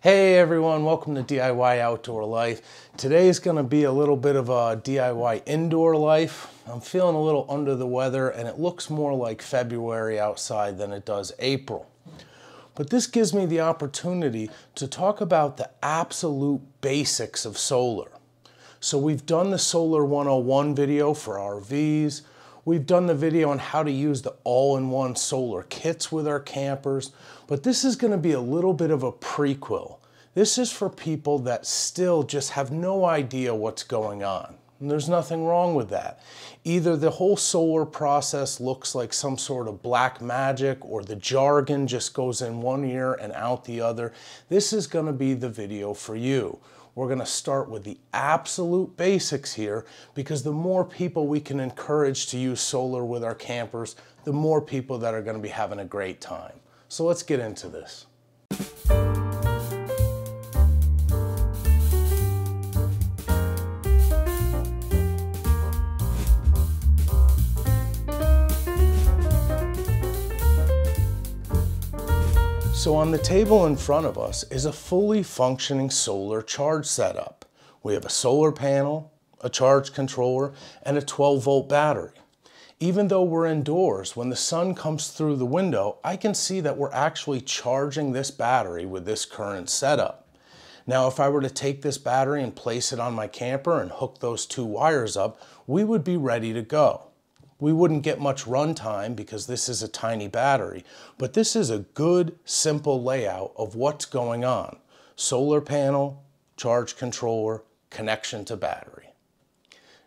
Hey everyone, welcome to DIY Outdoor Life. Today is gonna be a little bit of a DIY indoor life. I'm feeling a little under the weather and it looks more like February outside than it does April. But this gives me the opportunity to talk about the absolute basics of solar. So we've done the Solar 101 video for RVs, We've done the video on how to use the all-in-one solar kits with our campers, but this is gonna be a little bit of a prequel. This is for people that still just have no idea what's going on. And there's nothing wrong with that. Either the whole solar process looks like some sort of black magic or the jargon just goes in one ear and out the other. This is gonna be the video for you we're going to start with the absolute basics here because the more people we can encourage to use solar with our campers, the more people that are going to be having a great time. So let's get into this. So on the table in front of us is a fully functioning solar charge setup. We have a solar panel, a charge controller, and a 12 volt battery. Even though we're indoors, when the sun comes through the window, I can see that we're actually charging this battery with this current setup. Now, if I were to take this battery and place it on my camper and hook those two wires up, we would be ready to go we wouldn't get much run time because this is a tiny battery, but this is a good, simple layout of what's going on. Solar panel, charge controller, connection to battery.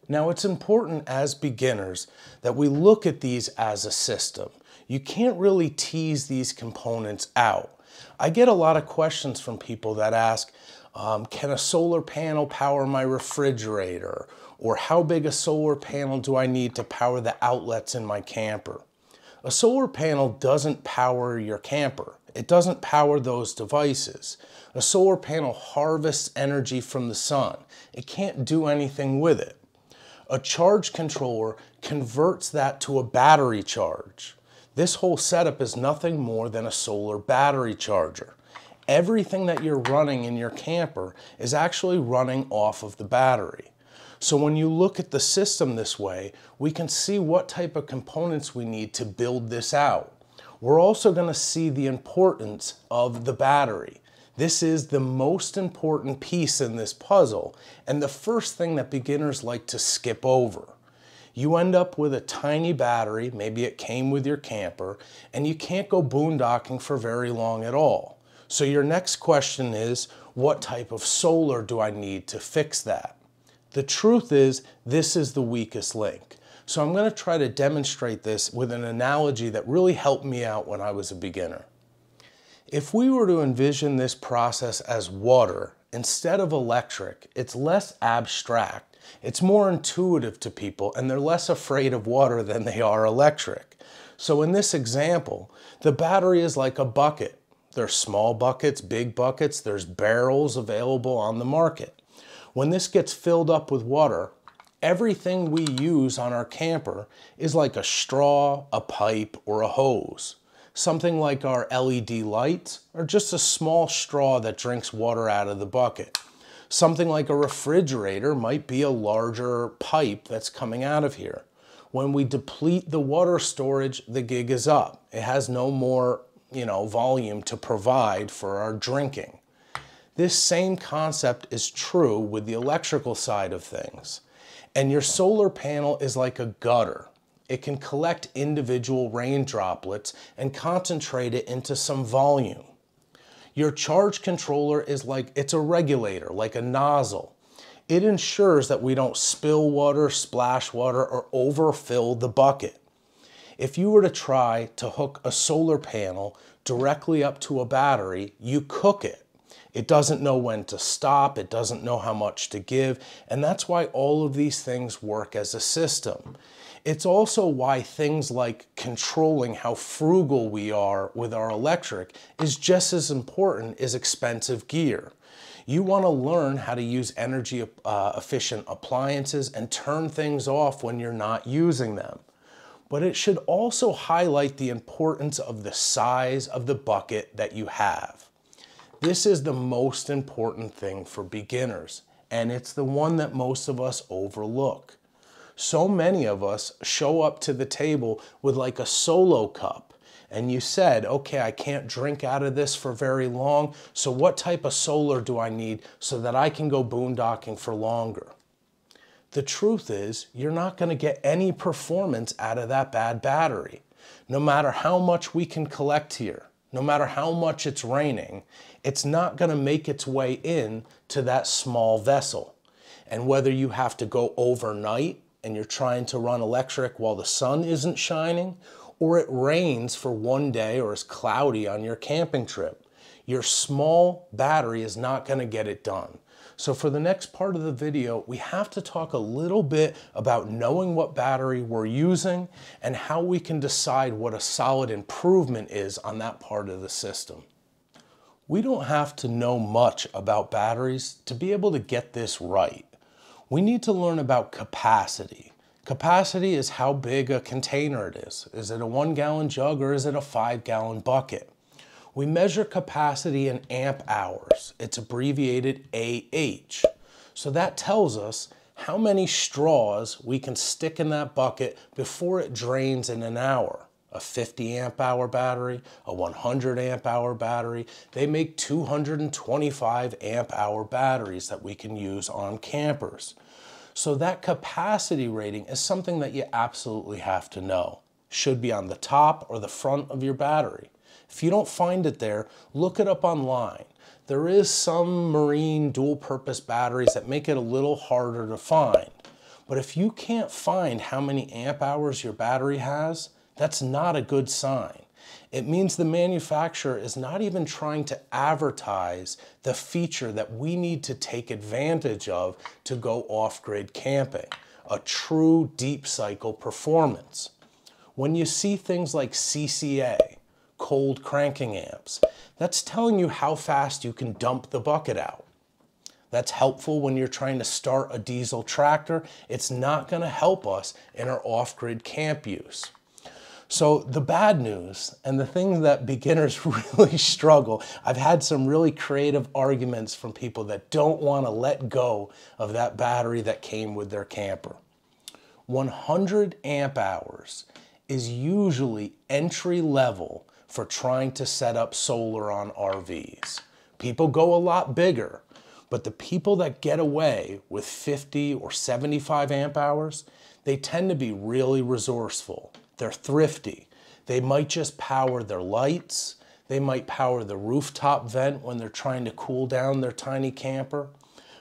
Now it's important as beginners that we look at these as a system. You can't really tease these components out. I get a lot of questions from people that ask, um, can a solar panel power my refrigerator? Or how big a solar panel do I need to power the outlets in my camper? A solar panel doesn't power your camper. It doesn't power those devices. A solar panel harvests energy from the sun. It can't do anything with it. A charge controller converts that to a battery charge. This whole setup is nothing more than a solar battery charger everything that you're running in your camper is actually running off of the battery. So when you look at the system this way, we can see what type of components we need to build this out. We're also gonna see the importance of the battery. This is the most important piece in this puzzle and the first thing that beginners like to skip over. You end up with a tiny battery, maybe it came with your camper, and you can't go boondocking for very long at all. So your next question is, what type of solar do I need to fix that? The truth is, this is the weakest link. So I'm gonna try to demonstrate this with an analogy that really helped me out when I was a beginner. If we were to envision this process as water instead of electric, it's less abstract, it's more intuitive to people, and they're less afraid of water than they are electric. So in this example, the battery is like a bucket. There's small buckets, big buckets, there's barrels available on the market. When this gets filled up with water, everything we use on our camper is like a straw, a pipe, or a hose. Something like our LED lights or just a small straw that drinks water out of the bucket. Something like a refrigerator might be a larger pipe that's coming out of here. When we deplete the water storage, the gig is up. It has no more you know, volume to provide for our drinking. This same concept is true with the electrical side of things. And your solar panel is like a gutter. It can collect individual rain droplets and concentrate it into some volume. Your charge controller is like, it's a regulator, like a nozzle. It ensures that we don't spill water, splash water, or overfill the bucket. If you were to try to hook a solar panel directly up to a battery, you cook it. It doesn't know when to stop. It doesn't know how much to give. And that's why all of these things work as a system. It's also why things like controlling how frugal we are with our electric is just as important as expensive gear. You want to learn how to use energy uh, efficient appliances and turn things off when you're not using them but it should also highlight the importance of the size of the bucket that you have. This is the most important thing for beginners, and it's the one that most of us overlook. So many of us show up to the table with like a solo cup, and you said, okay, I can't drink out of this for very long, so what type of solar do I need so that I can go boondocking for longer? The truth is, you're not going to get any performance out of that bad battery. No matter how much we can collect here, no matter how much it's raining, it's not going to make its way in to that small vessel. And whether you have to go overnight and you're trying to run electric while the sun isn't shining, or it rains for one day or is cloudy on your camping trip, your small battery is not gonna get it done. So for the next part of the video, we have to talk a little bit about knowing what battery we're using and how we can decide what a solid improvement is on that part of the system. We don't have to know much about batteries to be able to get this right. We need to learn about capacity. Capacity is how big a container it is. Is it a one gallon jug or is it a five gallon bucket? We measure capacity in amp hours. It's abbreviated AH. So that tells us how many straws we can stick in that bucket before it drains in an hour. A 50 amp hour battery, a 100 amp hour battery, they make 225 amp hour batteries that we can use on campers. So that capacity rating is something that you absolutely have to know. Should be on the top or the front of your battery. If you don't find it there, look it up online. There is some marine dual purpose batteries that make it a little harder to find. But if you can't find how many amp hours your battery has, that's not a good sign. It means the manufacturer is not even trying to advertise the feature that we need to take advantage of to go off-grid camping, a true deep cycle performance. When you see things like CCA, cold cranking amps. That's telling you how fast you can dump the bucket out. That's helpful when you're trying to start a diesel tractor. It's not gonna help us in our off-grid camp use. So the bad news and the thing that beginners really struggle, I've had some really creative arguments from people that don't wanna let go of that battery that came with their camper. 100 amp hours is usually entry level for trying to set up solar on RVs. People go a lot bigger, but the people that get away with 50 or 75 amp hours, they tend to be really resourceful. They're thrifty. They might just power their lights. They might power the rooftop vent when they're trying to cool down their tiny camper.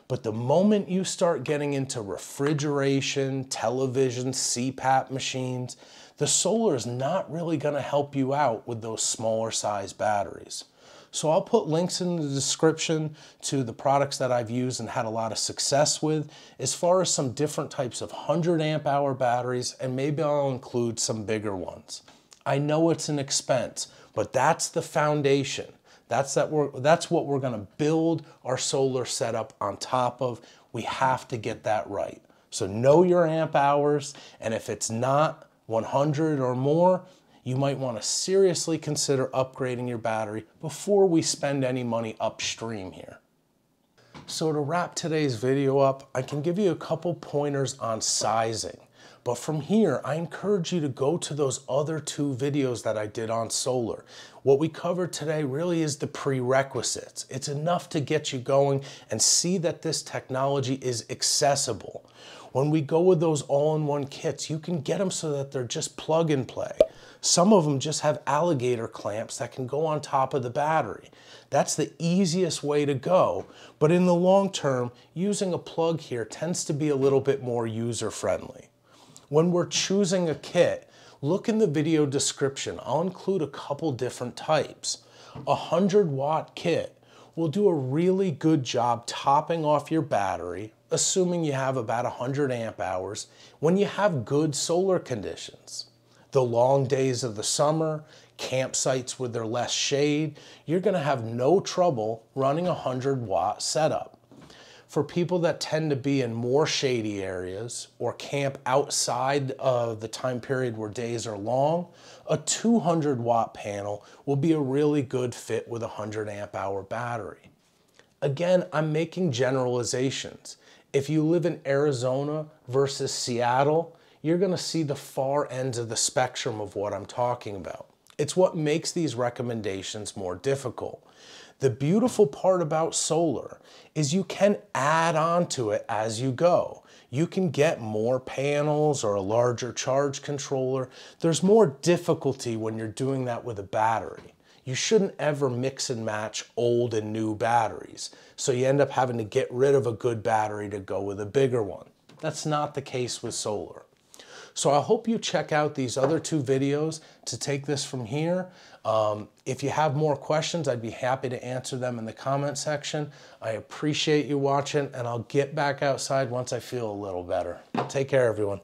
But the moment you start getting into refrigeration, television, CPAP machines, the solar is not really going to help you out with those smaller size batteries. So I'll put links in the description to the products that I've used and had a lot of success with, as far as some different types of 100 amp hour batteries, and maybe I'll include some bigger ones. I know it's an expense, but that's the foundation. That's, that we're, that's what we're gonna build our solar setup on top of. We have to get that right. So know your amp hours, and if it's not, 100 or more, you might want to seriously consider upgrading your battery before we spend any money upstream here. So to wrap today's video up, I can give you a couple pointers on sizing. But from here, I encourage you to go to those other two videos that I did on solar. What we covered today really is the prerequisites. It's enough to get you going and see that this technology is accessible. When we go with those all-in-one kits, you can get them so that they're just plug and play. Some of them just have alligator clamps that can go on top of the battery. That's the easiest way to go, but in the long term, using a plug here tends to be a little bit more user-friendly. When we're choosing a kit, look in the video description. I'll include a couple different types. A 100 watt kit will do a really good job topping off your battery, assuming you have about 100 amp hours, when you have good solar conditions. The long days of the summer, campsites with their less shade, you're gonna have no trouble running a 100 watt setup. For people that tend to be in more shady areas or camp outside of the time period where days are long, a 200 watt panel will be a really good fit with a 100 amp hour battery. Again, I'm making generalizations. If you live in Arizona versus Seattle, you're going to see the far ends of the spectrum of what I'm talking about. It's what makes these recommendations more difficult. The beautiful part about solar is you can add on to it as you go. You can get more panels or a larger charge controller. There's more difficulty when you're doing that with a battery you shouldn't ever mix and match old and new batteries. So you end up having to get rid of a good battery to go with a bigger one. That's not the case with solar. So I hope you check out these other two videos to take this from here. Um, if you have more questions, I'd be happy to answer them in the comment section. I appreciate you watching and I'll get back outside once I feel a little better. Take care, everyone.